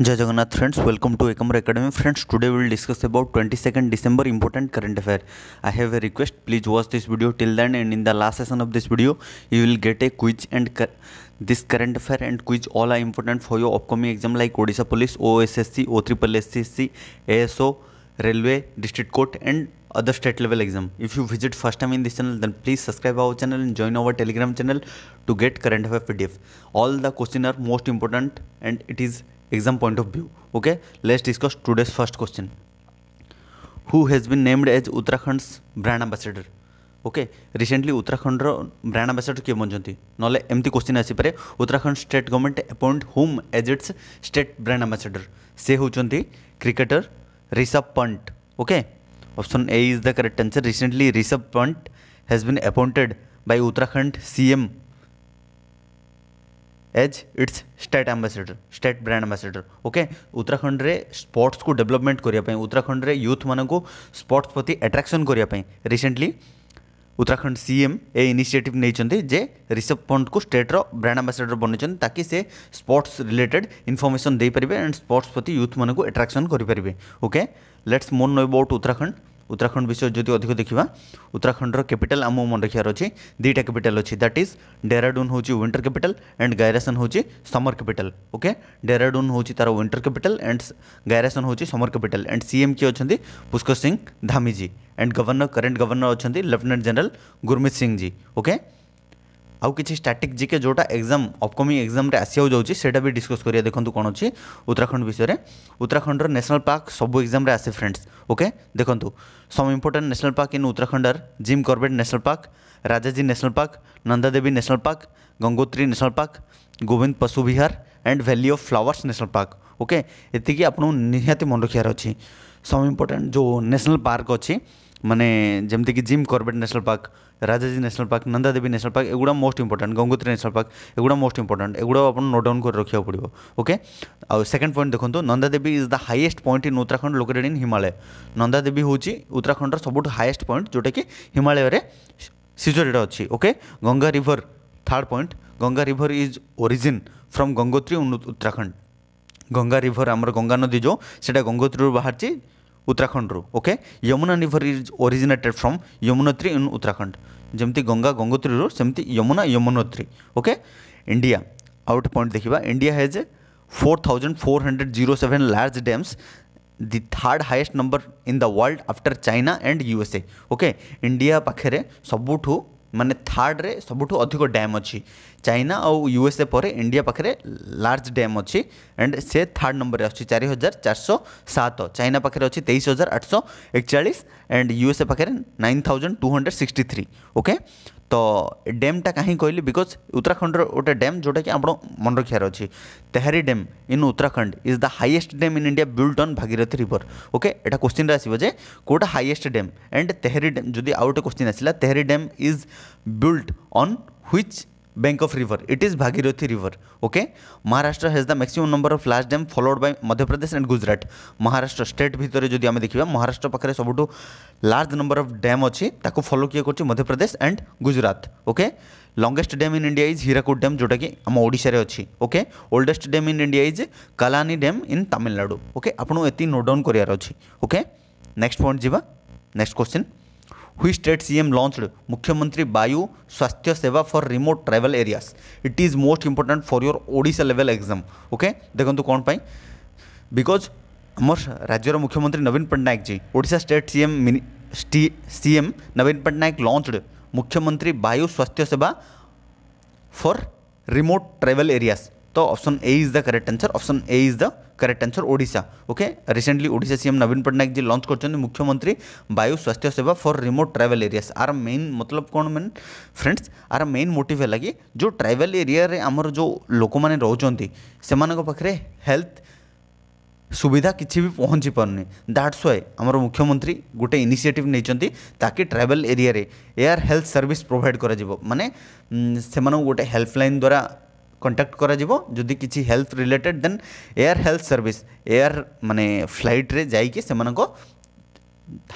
जय Jagannath friends welcome to एकमर academy friends today will discuss about 22nd December important current affair. I have a request please watch this video till then and in the last session of this video you will get a quiz and this current affair and quiz all are important for your upcoming exam like Odisha Police, OSSC, O3SSC, ASO, Railway, District Court and other state level exam. If you visit first time in this channel then please subscribe our channel and join our telegram channel to get current affair PDF. All the questions are most important and it is exam point of view okay let's discuss today's first question who has been named as Uttarakhand brand ambassador okay recently Uttarakhand brand ambassador किए बनी ना एमती question आसपे Uttarakhand state government appoint whom as its state brand ambassador से होती cricketer Rishabh Pant okay option A is the correct answer recently Rishabh Pant has been appointed by Uttarakhand CM as its state ambassador state brand आम्बासेडर okay Uttarakhand रे sports को development करने उत्तराखंड रे youth मानक sports प्रति attraction करने recently Uttarakhand CM ए इनिशिएटिव नहीं जे ऋषभ पंत को स्टेट्र ब्रांड आम्बासेडर बनई ताकि से स्पोर्ट्स रिलेटेड इनफर्मेशन दे पारे एंड स्पोर्ट्स प्रति यूथ मानक आट्राक्शन करें ओके लेट्स मोन नो अबाउट उत्तराखंड उत्तराखंड विषय जो अधिक देखा उत्तराखंड कैपिटाल आम मन रखार अच्छे दुईटा कैपिटाल अच्छी दैट इज डेराडून हूँ विंटर कैपिटाल एंड गायरासन हूँ समर कैपिटाल ओके डेराडून हूँ तार विंटर कैपिटाल एंड गायरासन हूँ समर कैपिटाल एंड सीएम किए अच्छा पुष्कर सिंह धामीजी एंड गवर्नर करेन्ट गवर्नर अच्छा lieutenant general Gurmeet Singh ji okay okay? ଆଉ କିଛି ଷ୍ଟାଟିକ୍ ଜିକେ ଯେଉଁଟା ଏକ୍ଜାମ୍ ଅପକମିଂ ଏକ୍ଜାମ୍ରେ ଆସିବାକୁ ଯାଉଛି ସେଇଟା ବି ଡିସ୍କସ୍ କରିବା ଦେଖନ୍ତୁ କ'ଣ ଅଛି ଉତ୍ତରାଖଣ୍ଡ ବିଷୟରେ ଉତ୍ତରାଖଣ୍ଡର ନ୍ୟାସନାଲ୍ ପାର୍କ ସବୁ ଏକ୍ଜାମ୍ରେ ଆସେ ଫ୍ରେଣ୍ଡସ୍ ଓକେ ଦେଖନ୍ତୁ some important national park in Uttarakhand are Jim Corbett national park Rajaji national park Nanda Devi national park Gangotri national park Govind Pashu Vihar and valley of flowers national park okay ଏତିକି ଆପଣଙ୍କୁ ନିହାତି ମନେ ରଖିବାର ଅଛି ସମ୍ ଇମ୍ପୋର୍ଟାଣ୍ଟ ଯେଉଁ ନ୍ୟାସନାଲ୍ ପାର୍କ ଅଛି ମାନେ ଯେମିତିକି Jim Corbett national park Rajaji national park Nanda Devi national park ଏଗୁଡ଼ା most important Gangotri national park ଏଗୁଡ଼ା ମୋଷ୍ଟ ଇମ୍ପୋର୍ଟାଣ୍ଟ ଏଗୁଡ଼ା ଆପଣ ନୋଟ୍ ଡାଉନ୍ କରି ରଖିବାକୁ ପଡ଼ିବ ଓକେ ଆଉ ସେକେଣ୍ଡ ପଏଣ୍ଟ ଦେଖନ୍ତୁ Nanda Devi is the highest point in Uttarakhand located in Himalaya Nanda Devi ହେଉଛି ଉତ୍ତରାଖଣ୍ଡର ସବୁଠୁ ହାଇଏଷ୍ଟ ପଏଣ୍ଟ ଯେଉଁଟାକି ହିମାଳୟରେ ସିଚୁଏଟେଡ୍ ଅଛି okay Ganga river third point Ganga river is origin from Gangotri Uttarakhand Ganga river ଆମର ଗଙ୍ଗା ନଦୀ ଯେଉଁ ସେଇଟା ଗଙ୍ଗୋତ୍ରୀରୁ ବାହାରିଛି उत्तराखंड रू okay Yamuna river is originated from Yamunotri in Uttarakhand जमी गंगा गंगोत्री रू से यमुना यमुनोत्री ओके इंडिया आउ गोटे पॉइंट देखा India has four thousand four hundred zero seven large dams the third highest number in the world after China and USA okay India पाखे सबुठ ମାନେ ଥାର୍ଡ଼ରେ ସବୁଠୁ ଅଧିକ ଡ୍ୟାମ୍ ଅଛି ଚାଇନା ଆଉ ୟୁଏସ୍ଏ ପରେ ଇଣ୍ଡିଆ ପାଖରେ ଲାର୍ଜ ଡ୍ୟାମ୍ ଅଛି ଆଣ୍ଡ ସେ ଥାର୍ଡ଼ ନମ୍ବରରେ ଆସୁଛି ଚାରି ହଜାର ଚାରିଶହ ସାତ ଚାଇନା ପାଖରେ ଅଛି ତେଇଶ ହଜାର ଆଠଶହ ଏକଚାଳିଶ ଆଣ୍ଡ ୟୁଏସ୍ଏ ପାଖରେ nine thousand two hundred sixty three okay ତ ଡ୍ୟାମ୍ଟା କାହିଁ କହିଲି ବିକଜ୍ ଉତ୍ତରାଖଣ୍ଡର ଗୋଟେ ଡ୍ୟାମ୍ ଯେଉଁଟାକି ଆପଣ ମନେ ରଖିବାର ଅଛି Tehri dam in Uttarakhand is the highest dam in India build on Bhagirathi river okay ଏଇଟା କୋଶ୍ଚିନ୍ରେ ଆସିବ ଯେ କେଉଁଟା highest dam and Tehri dam ଯଦି ଆଉ ଗୋଟେ କୋଶ୍ଚିନ୍ ଆସିଲା Tehri dam is build on which bank of river it is bhagirathi river okay maharashtra has the maximum number of large dam followed by madhya pradesh and gujarat maharashtra state bhitare jodi ame dekhiba maharashtra pakare sabutu large number of dam achi taku follow kiye korchi madhya pradesh and gujarat okay longest dam in india is hirakud dam jota ki am odisha re achi okay oldest dam in india is kalani dam in tamil nadu okay apnu eti note down kariyar achi okay next point jiba next question हुई state CM launched Mukhyamantri वायु स्वास्थ्य सेवा for remote tribal areas it is most important for your Odisha level exam okay देखो कौन पाई because आम राज्यर मुख्यमंत्री Naveen Patnaik ji Odisha state CM CM Naveen Patnaik launched Mukhyamantri वायु स्वास्थ्य सेवा फॉर रिमोट ट्राइबल एरियाज तो option A is the correct answer option A is the correct answer Odisha okay recently Odisha CM Naveen Patnaik ji launch करते मुख्यमंत्री वायु स्वास्थ्य सेवा for remote tribal area our main मतलब कौन main friends our main motive है कि जो ट्राइबल एरिया आमर जो लोक मैंने रोचे से पाखे हेल्थ सुविधा किसी भी पार नहीं दैट्स वाए आम मुख्यमंत्री गोटे इनिशिएटिव नहीं ताकि area air health service provide कर माने से गोटे हेल्पलाइन द्वारा କଣ୍ଟାକ୍ଟ କରାଯିବ ଯଦି କିଛି health related then air health service air ମାନେ ଫ୍ଲାଇଟ୍ରେ ଯାଇକି ସେମାନଙ୍କ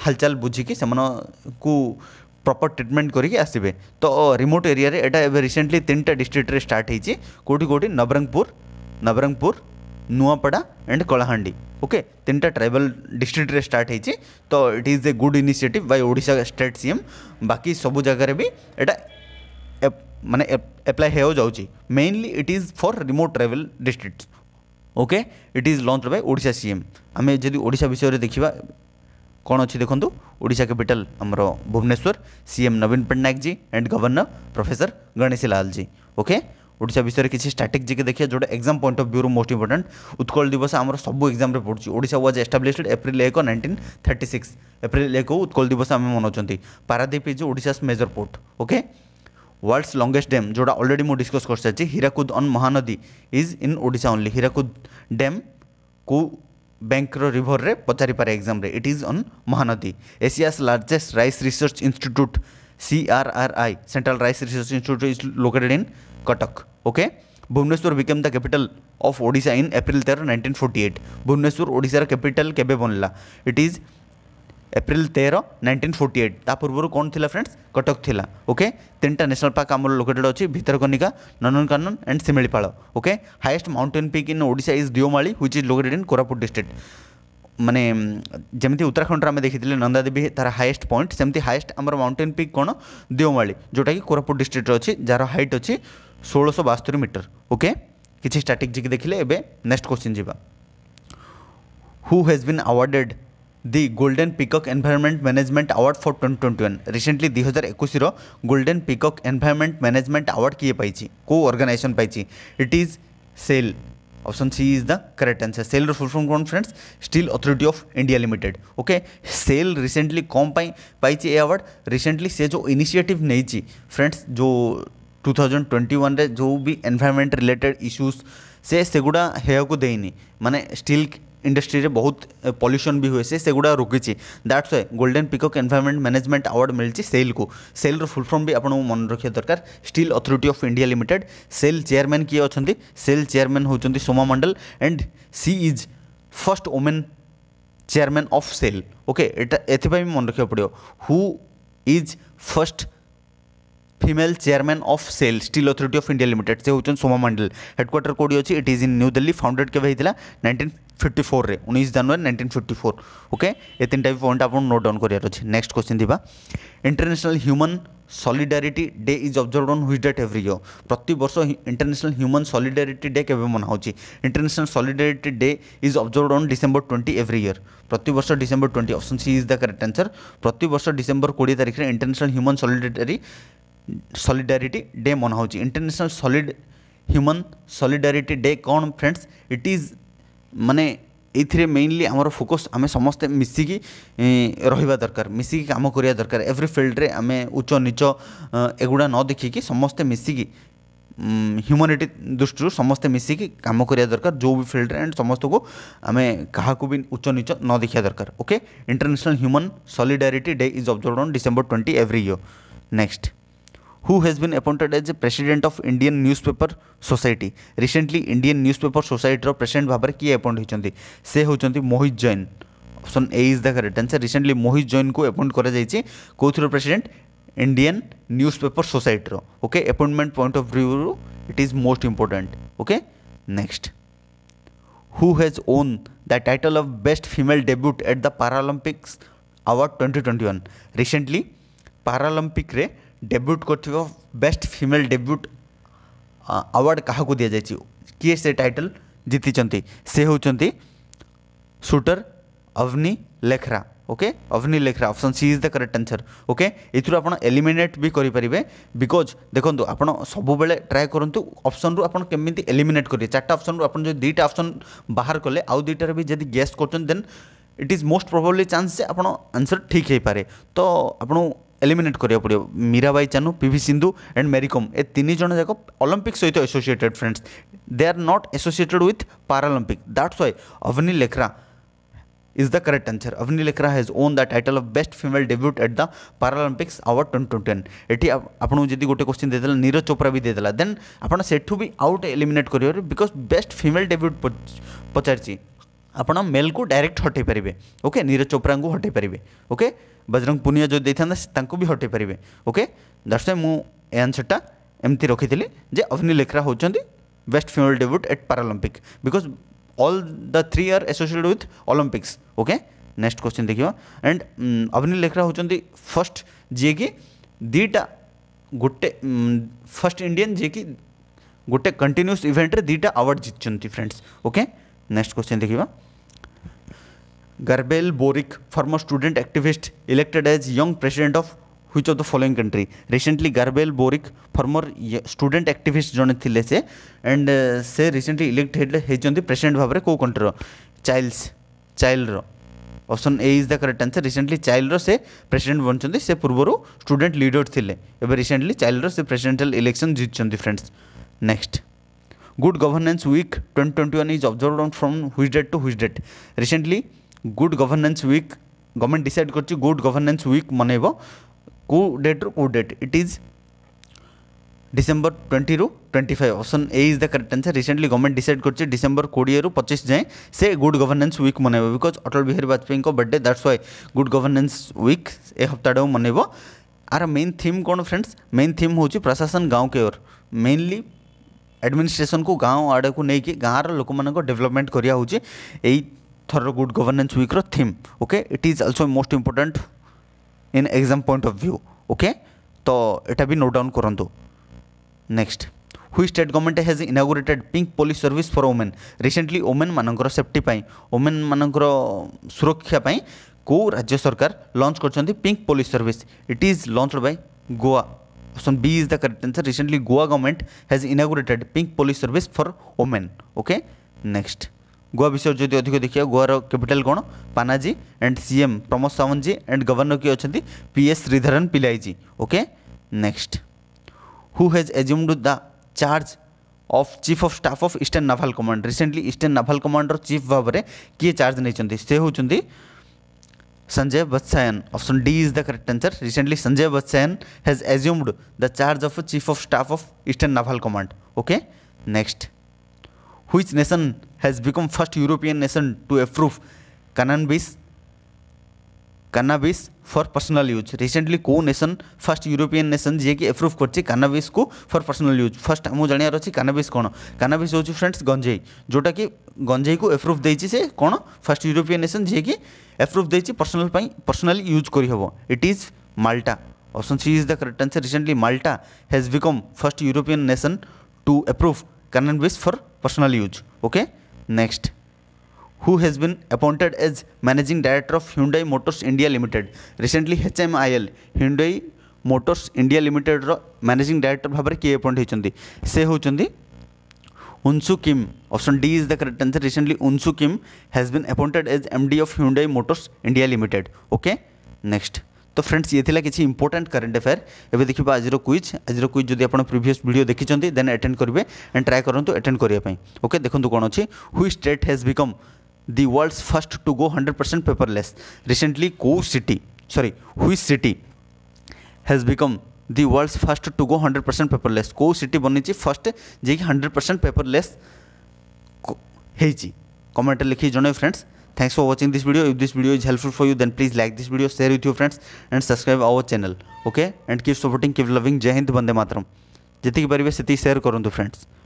ହାଲଚାଲ ବୁଝିକି ସେମାନଙ୍କୁ ପ୍ରପର୍ ଟ୍ରିଟମେଣ୍ଟ କରିକି ଆସିବେ ତ ରିମୋଟ୍ ଏରିଆରେ ଏଇଟା ଏବେ ରିସେଣ୍ଟଲି ତିନିଟା ଡିଷ୍ଟ୍ରିକ୍ଟରେ ଷ୍ଟାର୍ଟ ହେଇଛି କେଉଁଠି କେଉଁଠି ନବରଙ୍ଗପୁର ନବରଙ୍ଗପୁର ନୂଆପଡ଼ା ଆଣ୍ଡ କଳାହାଣ୍ଡି ଓକେ ତିନିଟା ଟ୍ରାଇବାଲ ଡିଷ୍ଟ୍ରିକ୍ଟରେ ଷ୍ଟାର୍ଟ ହେଇଛି ତ it is a good initiative by Odisha state C M ବାକି ସବୁ ଜାଗାରେ ବି ଏଇଟା मैंने एप्लाय हो जाऊँच mainly it is for remote tribal district okay it is launch by Odisha C M ji Voda विषय देखा कौन अच्छी देखो ओडा कैपिटाल आम Bhubaneswar CM Naveen Patnaik ji and governor professor Ganeshi Lal ji okay Odisha विषय में किसी स्ट्राटेजी के देखिए जो exam point of view most important Utkal Divas आम सब एक्जाम पड़ी ओडा वाज एस्टाब्लीश्ड एप्रिल एक नाइंटीन थर्टी सिक्स एप्रिल एक उत्कल दिवस आम मनाऊँच Paradip is Odisha major port okay world's longest dam जोटा अलरेडी मुझे डिस्कस कर सारी Hirakud on Mahanadi is in Voda only Hirakud dam को ବ୍ୟାଙ୍କର ରିଭରରେ ପଚାରିପାରେ ଏକ୍ଜାମ୍ରେ it is on Mahanadi Asia's largest rice research institute CRRI central rice research institute is located in Cuttack okay Bhubaneswar became the capital of Odisha in April ତେର nineteen forty eight Bhubaneswar ଓଡ଼ିଶାର capital କେବେ ବନିଲା it is April ତେର ନାଇଣ୍ଟିନ୍ ଫୋର୍ଟି ଏଇଟ୍ ତା ପୂର୍ବରୁ କ'ଣ ଥିଲା friends Cuttack ଥିଲା ଓକେ ତିନିଟା ନ୍ୟାସନାଲ୍ ପାର୍କ ଆମର ଲୋକେଟେଡ୍ ଅଛି Bhitarkanika Nandankanan and Similipal okay highest mountain peak in Odisha is Deomali which is located in Koraput district ମାନେ ଯେମିତି ଉତ୍ତରାଖଣ୍ଡରେ ଆମେ ଦେଖିଥିଲେ ନନ୍ଦାଦେବୀ ତା'ର ହାଏଷ୍ଟ ପଏଣ୍ଟ ସେମିତି ହାଏଷ୍ଟ ଆମର ମାଉଣ୍ଟେନ୍ ପିକ୍ କ'ଣ ଦେଓମାଳି ଯେଉଁଟାକି କୋରାପୁଟ ଡିଷ୍ଟ୍ରିକ୍ଟରେ ଅଛି ଯାହାର ହାଇଟ୍ ଅଛି ଷୋହଳଶହ ବାସ୍ତରି ମିଟର ଓକେ କିଛି ଷ୍ଟ୍ରାଟେଜିକ୍ ଦେଖିଲେ ଏବେ ନେକ୍ସଟ କ୍ୱେଶ୍ଚିନ୍ ଯିବା who has been awarded the golden peacock environment management award for twenty twenty one recently ଦୁଇ ହଜାର ଏକୋଇଶର golden peacock environment management award କିଏ ପାଇଛି କେଉଁ ଅର୍ଗାନାଇଜେସନ୍ ପାଇଛି it is option C is the correct answer SAIL full कौन friends steel authority of India limited okay SAIL recently कम पाई पाई ए रिसेंटली से जो इनिशिएटिव नहीं फ्रेंड्स जो 2021 रे जो भी एनवायरमेंट रिलेटेड इश्यूज से सेगुड़ा हेयक देनी माने स्टिल ଇଣ୍ଡଷ୍ଟ୍ରିରେ ବହୁତ ପଲ୍ୟୁସନ୍ ବି ହୁଏ ସେ ସେଗୁଡ଼ା ରୋକିଛି that's way golden peacock environment management award ମିଳିଛି ସେଲ୍କୁ ସେଲ୍ର ଫୁଲ୍ ଫର୍ମ ବି ଆପଣଙ୍କୁ ମନେ ରଖିବା ଦରକାର steel authority of India limited SAIL chairman କିଏ ଅଛନ୍ତି ସେଲ୍ ଚେୟାରମ୍ୟାନ୍ ହେଉଛନ୍ତି Soma Mondal and she is first women chairman of SAIL okay ଏଟା ଏଥିପାଇଁ ବି ମନେ ରଖିବାକୁ ପଡ଼ିବ who is first female chairman of SAIL steel authority of India limited সে হচ্ছেন সোমা মন্ডল হেডকোয়ার্টার কোটি অছি it is in New Delhi founded কেবে হয়েছিল নাইনটিন फिफ्टी फोर उन्नीस January nineteen fifty four okay ये तीन टाइप पॉइंट आप नोट डाउन करेक्स्ट क्वेश्चन थी international human solidarity day is observe on which date every year प्रति वर्ष इंटरनेशनल ह्यूमन सलिडारीटी डे के मनाह होची international solidarity day is observe on December twenty every year प्रति वर्ष December twenty option C is the correct answer प्रति वर्ष December कोड़े तारीख में international human solidarity solidarity day मना होची international solid human solidarity day कौन फ्रेंड्स इट इज ମାନେ ଏଇଥିରେ ମେନଲି ଆମର ଫୋକସ୍ ଆମେ ସମସ୍ତେ ମିଶିକି ରହିବା ଦରକାର ମିଶିକି କାମ କରିବା ଦରକାର ଏଭ୍ରି ଫିଲ୍ଡରେ ଆମେ ଉଚ୍ଚ ନିଚ ଏଗୁଡ଼ା ନ ଦେଖିକି ସମସ୍ତେ ମିଶିକି ହ୍ୟୁମାନିଟି ଦୃଷ୍ଟିରୁ ସମସ୍ତେ ମିଶିକି କାମ କରିବା ଦରକାର ଯେଉଁ ବି ଫିଲ୍ଡରେ ଆଣ୍ଡ ସମସ୍ତଙ୍କୁ ଆମେ କାହାକୁ ବି ଉଚ୍ଚ ନିଚ ନ ଦେଖିବା ଦରକାର okay international human solidarity day is observe on December twenty every year next who has been appointed as the president of Indian Newspaper Society. Recently, Indian Newspaper Society president भाव किए अपॉइंट होती से होती Mohit Jain option A is the correct answer recently Mohit Jain को appoint कर कौर president Indian newspaper society okay appointment point of view it is most important okay next who has won the title of best female debut at the Paralympics award twenty twenty one recently Paralympic debut କରିଥିବ best female debut award କାହାକୁ ଦିଆଯାଇଛି କିଏ ସେ title ଜିତିଛନ୍ତି ସେ ହେଉଛନ୍ତି shooter Avani Lekhara okay ଅଭନି Lekhara option C is the correct answer okay ଏଥିରୁ ଆପଣ ଏଲିମିନେଟ୍ ବି କରିପାରିବେ ବିକଜ୍ ଦେଖନ୍ତୁ ଆପଣ ସବୁବେଳେ ଟ୍ରାଏ କରନ୍ତୁ ଅପସନ୍ରୁ ଆପଣ କେମିତି ଏଲିମିନେଟ୍ କରିବେ ଚାରିଟା ଅପସନ୍ରୁ ଆପଣ ଯଦି ଦୁଇଟା ଅପସନ୍ ବାହାର କଲେ ଆଉ ଦୁଇଟାରେ ବି ଯଦି ଗେସ୍ କରୁଛନ୍ତି then it is most probably chance ଯେ ଆପଣ ଆନ୍ସର୍ ଠିକ୍ ହେଇପାରେ ତ ଆପଣ ଏଲିମିନେଟ୍ କରିବାକୁ ପଡ଼ିବ Mirabai Chanu P V Sindhu and Mary Kom ଏ ତିନି ଜଣ ଯାକ ଅଲମ୍ପିକ୍ ସହିତ associated friends they are not associated with Paralympic that's why Avani Lekhara is the correct answer. Avni Lekra has won the title of best female debut at the Paralympics award 2010. ଏଠି ଆପଣଙ୍କୁ ଯଦି ଗୋଟେ question ଦେଇଦେଲା ନୀରଜ ଚୋପ୍ରା ବି ଦେଇଦେଲା ଦେନ୍ ଆପଣ ସେଠୁ ବି ଆଉ ଗୋଟେ ଏଲିମିନେଟ୍ କରିପାରିବେ ବିକଜ୍ ବେଷ୍ଟ ଫିମେଲ୍ ଡେବ୍ୟୁଟ୍ ପଚାରିଛି आप मेल को डायरेक्ट हटे पारे ओके नीरज चोप्रा को हटे पारे ओके बजरंग पुनिया जो देता भी हटे पारे ओके दर्शक मुझे आंसरटा एमती रखी थी जे अग्नि लेखरा होती best female debut at Paralympic because all the three are associated with Olympics okay next question देखियो एंड mm, अग्नि लेखरा होती फर्स्ट जी कि दीटा गोटे फर्स्ट इंडियान जी कि गोटे कंटिन्यूस इवेंट रे दीटा अवार्ड जीत फ्रेंड्स ओके नेक्स्ट क्वेश्चन देखिबा Gabriel Boric former student activist elected as young president of which of the following country recently Gabriel Boric former student activist जन थे से एंड से रिसेंटली इलेक्ट होती president भाव में कौ कंट्रीर चाइल्स चाइल्डर option A is the correct answer recently चाइल्डर से प्रेसीडेंट बनते से पूर्व स्टूडेंट लिडर थे रिसेंटली चाइल्डर से प्रेसीडेटल इलेक्शन जीतने friends next good governance week 2021 twenty one is observe from हुई डेट टू हुई date recently good governance week government decide कर गुड गवर्नेंस वीक मन को डेट रू date it is December twenty रू twenty five option A is the correct answer recently government decide कर December कोड़े रू पचीस जाए से गुड गवर्नेंस वीक मन because Atal Vihari Vajpayee birthday that's why good governance week ए हप्ताट मनइब आर मेन थीम कौन फ्रेंड्स मेन थीम हूँ प्रशासन गाँव केयर मेनली एडमिनिस्ट्रेशन को गाँव आड़ को लेकिन गाँव रोक मेवलपमेंट कराया thorough good governance week ro theme okay it is also most important in exam point of view okay to eta bi note down korantu next which state government has inaugurated pink police service for women recently women manankar safety pai women manankar suraksha pai को राज्य सरकार launch कर pink police service it is launched by Goa option B is the correct answer recently Goa government has inaugurated pink police service for women okay next Goa विषय जो अधिक देखिए गोआर capital कौन Panaji and C M Pramod Sawantji and governor किए P S Sreedharan Pillaiji okay next who has assumed the charge of chief of staff of eastern naval command recently eastern naval commander chief भाव में किए चार्ज नहीं Sanjay Vatsayan option D is the correct answer recently Sanjay Vatsayan has assumed the charge of chief of staff of eastern naval command okay next हुई nation has become first european nation to approve cannabis cannabis for personal use recently কোন nation first European nation যে কি approve করতে cannabis কো for personal use first মু জানিয়া রছি cannabis কোন ক্যানাবিস হউছো ফ্রেন্ডস গঞ্জেই জোটা কি গঞ্জেই কো অ্যাপ্রুভ দেইছি সে কোন ফার্স্ট ইউরোপিয়ান নেশন যে কি অ্যাপ্রুভ দেইছি পার্সোনাল পাই পার্সোনালি ইউজ করি হবো it is Malta option C is the correct answer recently Malta has become first European nation to approve cannabis for personal use okay next who has been appointed as managing director of Hyundai Motors India Limited recently H M I L Hyundai Motors India Limited managing director भाव में किए appoint होती से होती Unsoo Kim option D is the correct answer recently Unsoo Kim has been appointed as M D of Hyundai Motors India limited okay next तो friends ये थिला किसी इंपोर्टाट करेन्ट अफेयर एवं देखिए आज क्विज आज क्विज जब आप प्रिभस भिड देखते देन एटेड करेंगे एंड ट्राए करूँ आटेड करने ओके देखो कौन अच्छी हुई state has become the world's first to go hundred percent paperless recently कौ सिटी सरी हुई city has become the world's first to go hundred percent paperless कौ सिटी बनी फर्स्ट जे हंड्रेड परसेंट पेपरलेस कमेंट लिखी जन friends thanks for watching this video if this video is helpful for you then please like this video share with you friends and subscribe our channel okay and keep supporting keep loving जय हिंद बंदे मातरम जितकी पारे से share करूँ friends